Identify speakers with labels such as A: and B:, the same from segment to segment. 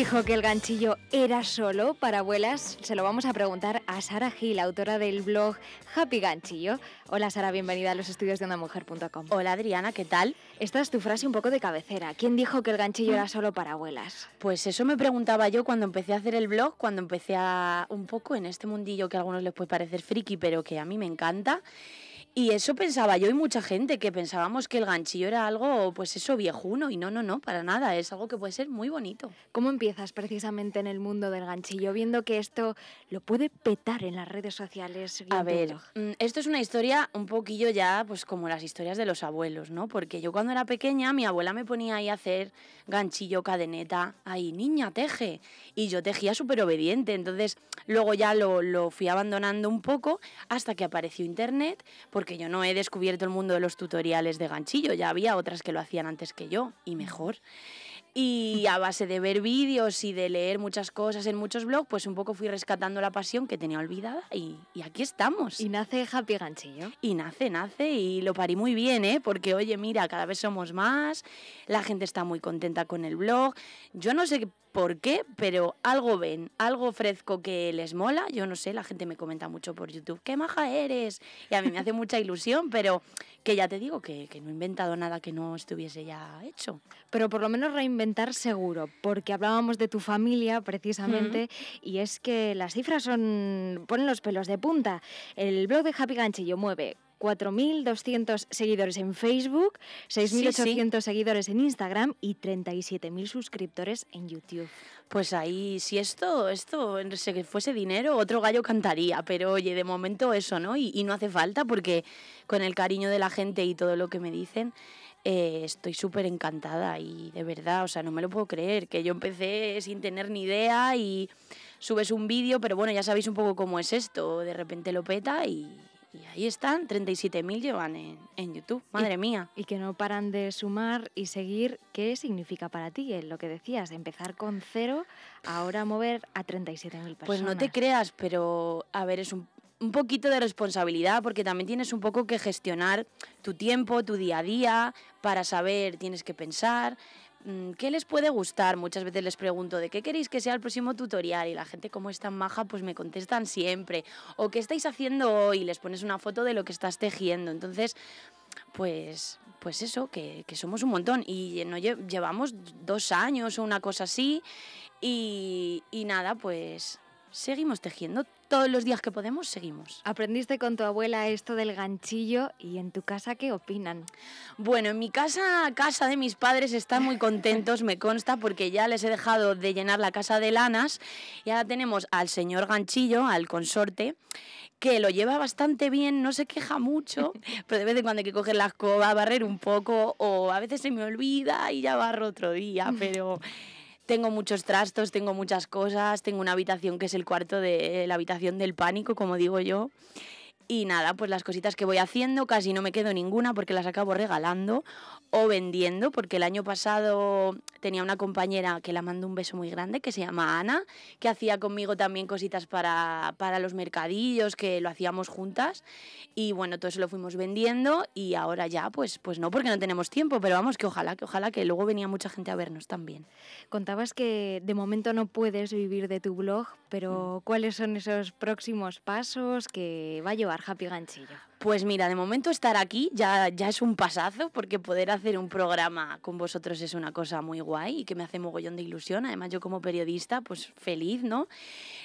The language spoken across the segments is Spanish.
A: dijo que el ganchillo era solo para abuelas? Se lo vamos a preguntar a Sara Gil, autora del blog Happy Ganchillo. Hola Sara, bienvenida a los estudios de unamujer.com. Hola Adriana, ¿qué tal? Esta es tu
B: frase un poco de cabecera. ¿Quién dijo que el ganchillo era solo
A: para abuelas?
B: Pues eso me preguntaba yo cuando empecé a hacer el blog, cuando empecé a un poco en este mundillo que a algunos les puede parecer friki, pero que a mí me encanta. Y eso pensaba yo y mucha gente, que pensábamos que el ganchillo era algo, pues eso, viejuno. Y no, no, no, para nada. Es algo que puede ser muy bonito. ¿Cómo empiezas precisamente en el
A: mundo del ganchillo, viendo que esto lo puede petar en las redes sociales? A ver,
B: mm, esto es una historia un poquillo ya, pues como las historias de los abuelos, ¿no? Porque yo cuando era pequeña, mi abuela me ponía ahí a hacer ganchillo, cadeneta. Ahí, niña, teje. Y yo tejía súper obediente. Entonces, luego ya lo, fui abandonando un poco hasta que apareció internet porque yo no he descubierto el mundo de los tutoriales de ganchillo, ya había otras que lo hacían antes que yo y mejor. Y a base de ver vídeos y de leer muchas cosas en muchos blogs, pues un poco fui rescatando la pasión que tenía olvidada y, aquí estamos. Y nace Happy Ganchillo. Y nace, nace y lo parí muy bien, ¿eh? Porque oye, mira, cada vez somos más, la gente está muy contenta con el blog. Yo no sé por qué, pero algo ven, algo fresco que les mola. Yo no sé, la gente me comenta mucho por YouTube, qué maja eres. Y a mí me hace mucha ilusión, pero que ya te digo que, no he inventado nada que no estuviese ya hecho.
A: Pero por lo menos reinventar seguro, porque hablábamos de tu familia precisamente, y es que las cifras son ponen los pelos de punta. El blog de Happy Ganchillo mueve 4.200 seguidores en Facebook, 6.800
B: seguidores en Instagram y 37.000 suscriptores en YouTube. Pues ahí, si esto, esto fuese dinero, otro gallo cantaría, pero oye, de momento eso, ¿no? Y, no hace falta porque con el cariño de la gente y todo lo que me dicen, eh, estoy súper encantada y de verdad, o sea, no me lo puedo creer, que yo empecé sin tener ni idea y subes un vídeo, pero bueno, ya sabéis un poco cómo es esto, de repente lo peta y, y ahí están, 37.000 llevan en, en, YouTube, madre mía. Y que no paran de sumar
A: y seguir. ¿Qué significa para ti eh, lo que decías? Empezar con cero, ahora mover
B: a 37.000 personas. Pues no te creas, pero a ver, es un, un poquito de responsabilidad porque también tienes un poco que gestionar tu tiempo, tu día a día, para saber tienes que pensar, Mm, ¿qué les puede gustar? Muchas veces les pregunto, ¿de qué queréis que sea el próximo tutorial? Y la gente, como es tan maja, pues me contestan siempre. ¿O qué estáis haciendo hoy? Les pones una foto de lo que estás tejiendo. Entonces, pues, pues eso, que, somos un montón. Y no llevamos dos años o una cosa así. Y, y nada, pues seguimos tejiendo todos los días que podemos seguimos. Aprendiste con tu abuela esto del ganchillo y en tu casa qué opinan? Bueno, en mi casa, casa de mis padres, están muy contentos, me consta, porque ya les he dejado de llenar la casa de lanas y ahora tenemos al señor ganchillo, al consorte que lo lleva bastante bien, no se queja mucho, pero de vez en cuando hay que coger la escoba, barrer un poco, o a veces se me olvida y ya barro otro día, pero tengo muchos trastos, tengo muchas cosas, tengo una habitación que es el cuarto de eh, la habitación del pánico, como digo yo. Y nada, pues las cositas que voy haciendo, casi no me quedo ninguna porque las acabo regalando o vendiendo, porque el año pasado tenía una compañera que la mando un beso muy grande, que se llama Ana, que hacía conmigo también cositas para, para los mercadillos, que lo hacíamos juntas. Y bueno, todo eso lo fuimos vendiendo y ahora ya, pues, pues no, porque no tenemos tiempo, pero vamos, que ojalá, que ojalá que luego venía mucha gente a vernos también. Contabas que de momento no puedes vivir de tu blog, pero mm. ¿cuáles son esos próximos pasos que va a llevar? Happy Ganchillo. Pues mira, de momento estar aquí ya, ya es un pasazo, porque poder hacer un programa con vosotros es una cosa muy guay y que me hace mogollón de ilusión. Además, yo como periodista, pues feliz, ¿no?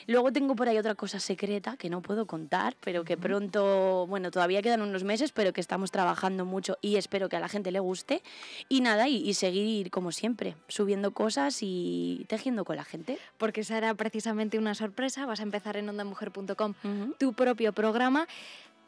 B: Luego tengo por ahí otra cosa secreta que no puedo contar, pero que pronto, bueno, todavía quedan unos meses, pero que estamos trabajando mucho y espero que a la gente le guste. Y nada, y, seguir como siempre, subiendo cosas y tejiendo con la gente. Porque será
A: precisamente una sorpresa, vas a empezar en ondamujer.com tu propio programa.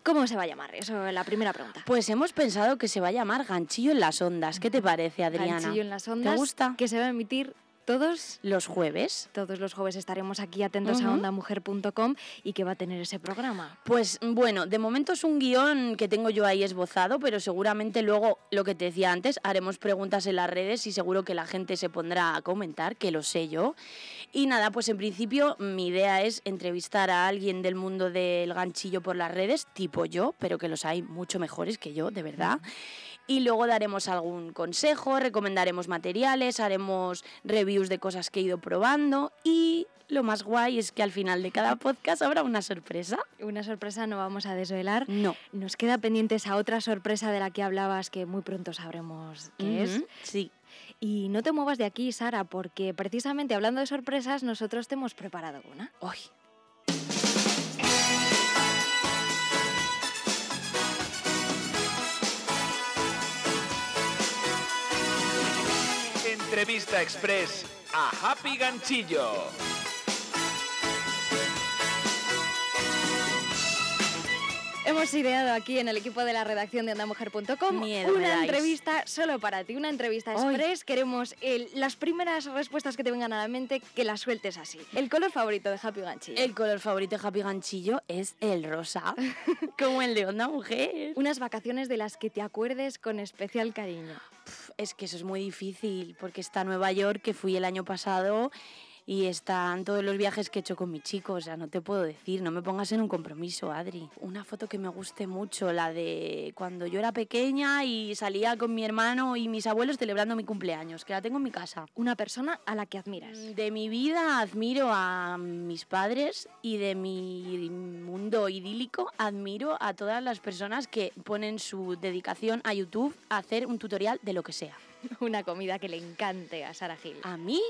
A: ¿Cómo se va a llamar? Eso la primera pregunta.
B: Pues hemos pensado que se va a llamar Ganchillo en las Ondas. ¿Qué te parece, Adriana? Ganchillo en las Ondas. ¿Te gusta? Que se va a emitir todos los jueves. Todos los jueves
A: estaremos aquí atentos a ondamujer.com y qué va a tener ese programa.
B: Pues bueno, de momento es un guión que tengo yo ahí esbozado, pero seguramente luego, lo que te decía antes, haremos preguntas en las redes y seguro que la gente se pondrá a comentar, que lo sé yo. Y nada, pues en principio mi idea es entrevistar a alguien del mundo del ganchillo por las redes, tipo yo, pero que los hay mucho mejores que yo, de verdad. Y luego daremos algún consejo, recomendaremos materiales, haremos reviews de cosas que he ido probando y lo más guay es que al final de cada podcast habrá una sorpresa.
A: Una sorpresa no vamos a desvelar. No. Nos queda pendiente esa otra sorpresa de la que hablabas que muy pronto sabremos qué es. Sí. Y no te muevas de aquí, Sara, porque precisamente hablando de sorpresas, nosotros te hemos preparado una. hoy Vista Express a Happy Ganchillo. Hemos ideado aquí en el equipo de la redacción de OndaMujer.com una entrevista solo para ti, una entrevista express. Queremos las primeras respuestas que te vengan a la mente que las sueltes así. ¿El color favorito de Happy Ganchillo? El
B: color favorito de Happy Ganchillo es el rosa, como el de Onda Mujer. Unas vacaciones de las que te acuerdes con especial cariño. es que eso es muy difícil, porque está Nueva York, que fui el año pasado y están todos los viajes que he hecho con mi chico, o sea, no te puedo decir, no me pongas en un compromiso, Adri. Una foto que me guste mucho, la de cuando yo era pequeña y salía con mi hermano y mis abuelos celebrando mi cumpleaños, que la tengo en mi casa. Una persona a la que admiras. Mm, de mi vida admiro a mis padres y de mi mundo idílico admiro a todas las personas que ponen su dedicación a YouTube a hacer un tutorial de lo que sea. Una comida que le encante a Sara Gil. A mí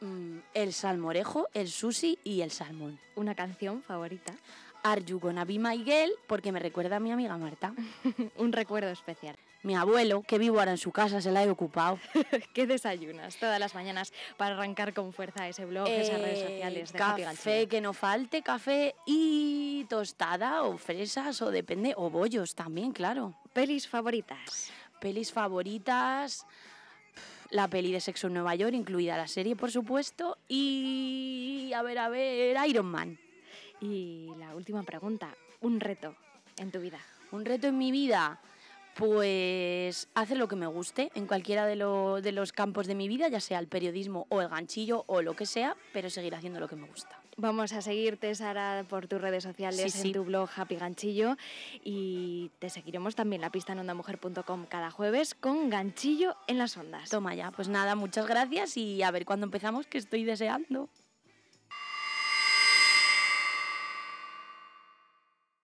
B: Mm, el salmorejo, el sushi y el salmón. ¿Una canción favorita? Are You Gonna Be My porque me recuerda a mi amiga Marta. Un recuerdo especial. Mi abuelo, que vivo ahora en su casa, se la he ocupado.
A: ¿Qué desayunas todas las mañanas para arrancar con fuerza ese blog, esas redes eh, sociales? café,
B: que no falte, café y tostada o fresas o depende, o bollos también, claro. ¿Pelis favoritas? Pelis favoritas la peli de Sexo en Nueva York, incluida la serie, por supuesto, y a ver, a ver, Iron Man. Y la última pregunta, un reto en tu vida. Un reto en mi vida. Pues hacer lo que me guste en cualquiera de, los campos de mi vida, ya sea el periodismo o el ganchillo o lo que sea, pero seguir haciendo lo que me gusta.
A: Vamos a seguirte, Sara, por tus redes sociales, en tu blog Happy Ganchillo y te seguiremos también la pista en ondamujer.com cada jueves con Ganchillo en las ondas.
B: Toma ya, pues nada, muchas gracias y a ver cuándo empezamos, que estoy deseando.